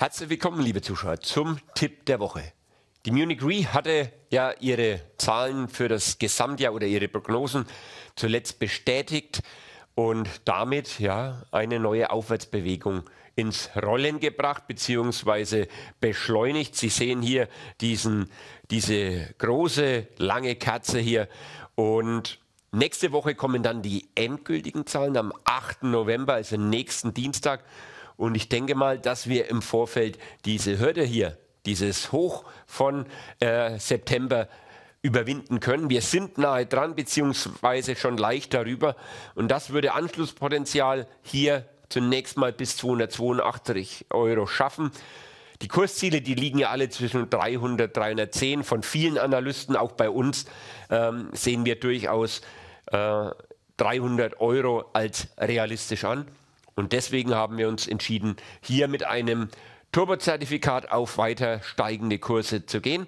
Herzlich willkommen, liebe Zuschauer, zum Tipp der Woche. Die Munich Re hatte ja ihre Zahlen für das Gesamtjahr oder ihre Prognosen zuletzt bestätigt und damit ja eine neue Aufwärtsbewegung ins Rollen gebracht bzw. beschleunigt. Sie sehen hier diesen, diese große lange Kerze hier und nächste Woche kommen dann die endgültigen Zahlen am 8. November, also nächsten Dienstag. Und ich denke mal, dass wir im Vorfeld diese Hürde hier, dieses Hoch von äh, September überwinden können. Wir sind nahe dran, beziehungsweise schon leicht darüber. Und das würde Anschlusspotenzial hier zunächst mal bis 282 Euro schaffen. Die Kursziele, die liegen ja alle zwischen 300, 310. Von vielen Analysten, auch bei uns, ähm, sehen wir durchaus äh, 300 Euro als realistisch an. Und deswegen haben wir uns entschieden, hier mit einem Turbo-Zertifikat auf weiter steigende Kurse zu gehen.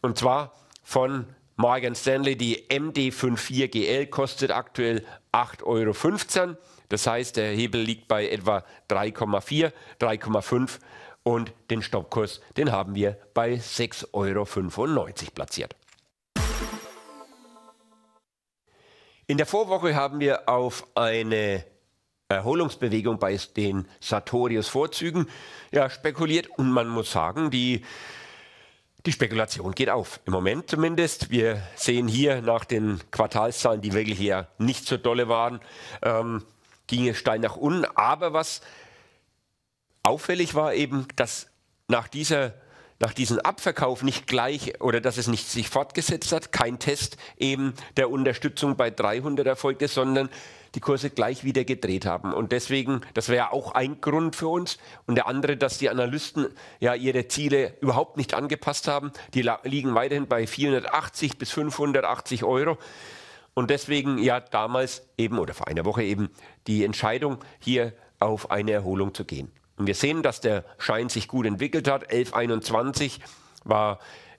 Und zwar von Morgan Stanley, die MD54GL kostet aktuell 8,15 Euro. Das heißt, der Hebel liegt bei etwa 3,4, 3,5 und den Stoppkurs, den haben wir bei 6,95 Euro platziert. In der Vorwoche haben wir auf eine Erholungsbewegung bei den Sartorius Vorzügen ja, spekuliert und man muss sagen, die, die Spekulation geht auf. Im Moment zumindest. Wir sehen hier nach den Quartalszahlen, die wirklich ja nicht so dolle waren, ähm, ging es steil nach unten. Aber was auffällig war eben, dass nach dieser nach diesem Abverkauf nicht gleich oder dass es nicht sich fortgesetzt hat, kein Test eben der Unterstützung bei 300 erfolgte, sondern die Kurse gleich wieder gedreht haben. Und deswegen, das wäre ja auch ein Grund für uns. Und der andere, dass die Analysten ja ihre Ziele überhaupt nicht angepasst haben. Die liegen weiterhin bei 480 bis 580 Euro. Und deswegen ja damals eben oder vor einer Woche eben die Entscheidung, hier auf eine Erholung zu gehen. Und wir sehen, dass der Schein sich gut entwickelt hat. 1121 war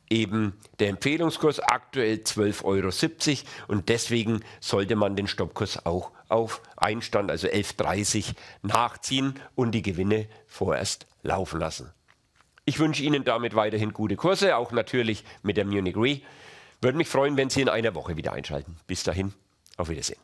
eben der Empfehlungskurs aktuell 12,70 Euro und deswegen sollte man den Stoppkurs auch auf Einstand, also 11,30 Euro nachziehen und die Gewinne vorerst laufen lassen. Ich wünsche Ihnen damit weiterhin gute Kurse, auch natürlich mit der Munich Re. Würde mich freuen, wenn Sie in einer Woche wieder einschalten. Bis dahin, auf Wiedersehen.